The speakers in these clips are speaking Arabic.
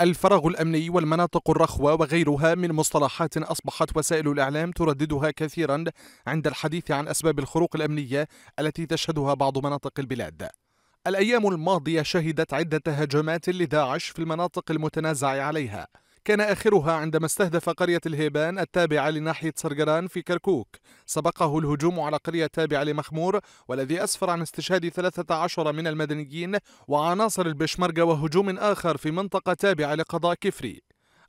الفراغ الأمني والمناطق الرخوة وغيرها من مصطلحات أصبحت وسائل الإعلام ترددها كثيرا عند الحديث عن أسباب الخروق الأمنية التي تشهدها بعض مناطق البلاد الأيام الماضية شهدت عدة هجمات لداعش في المناطق المتنازع عليها كان آخرها عندما استهدف قرية الهيبان التابعة لناحية سرجران في كركوك سبقه الهجوم على قرية تابعة لمخمور والذي أسفر عن استشهاد 13 من المدنيين وعناصر البشمركة وهجوم آخر في منطقة تابعة لقضاء كفري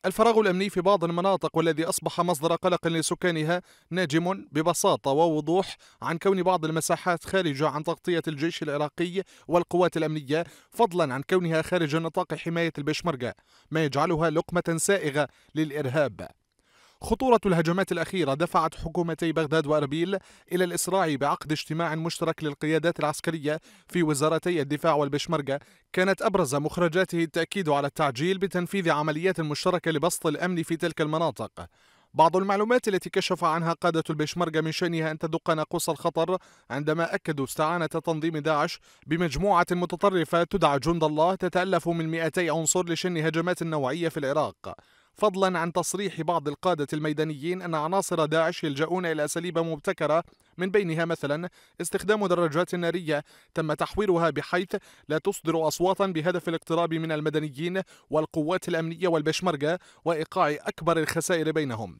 الفراغ الأمني في بعض المناطق والذي أصبح مصدر قلق لسكانها ناجم ببساطة ووضوح عن كون بعض المساحات خارجة عن تغطية الجيش العراقي والقوات الأمنية فضلا عن كونها خارج نطاق حماية البشمركة ما يجعلها لقمة سائغة للإرهاب خطورة الهجمات الأخيرة دفعت حكومتي بغداد وأربيل إلى الإسراع بعقد اجتماع مشترك للقيادات العسكرية في وزارتي الدفاع والبشمركة كانت أبرز مخرجاته التأكيد على التعجيل بتنفيذ عمليات مشتركة لبسط الأمن في تلك المناطق بعض المعلومات التي كشف عنها قادة البشمركة من شأنها أن تدق ناقوس الخطر عندما أكدوا استعانة تنظيم داعش بمجموعة متطرفة تدعى جند الله تتألف من 200 عنصر لشن هجمات نوعية في العراق فضلا عن تصريح بعض القادة الميدانيين أن عناصر داعش يلجؤون إلى أساليب مبتكرة من بينها مثلا استخدام دراجات نارية تم تحويرها بحيث لا تصدر أصواتا بهدف الاقتراب من المدنيين والقوات الأمنية والبشمركة وإيقاع أكبر الخسائر بينهم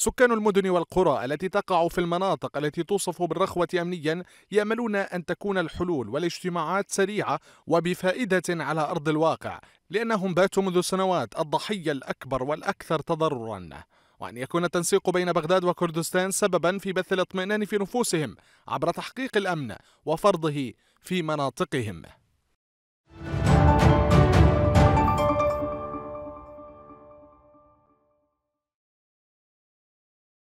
سكان المدن والقرى التي تقع في المناطق التي توصف بالرخوة أمنيا يأملون أن تكون الحلول والاجتماعات سريعة وبفائدة على أرض الواقع لأنهم باتوا منذ سنوات الضحية الأكبر والأكثر تضرراً وأن يكون التنسيق بين بغداد وكردستان سببا في بث الاطمئنان في نفوسهم عبر تحقيق الأمن وفرضه في مناطقهم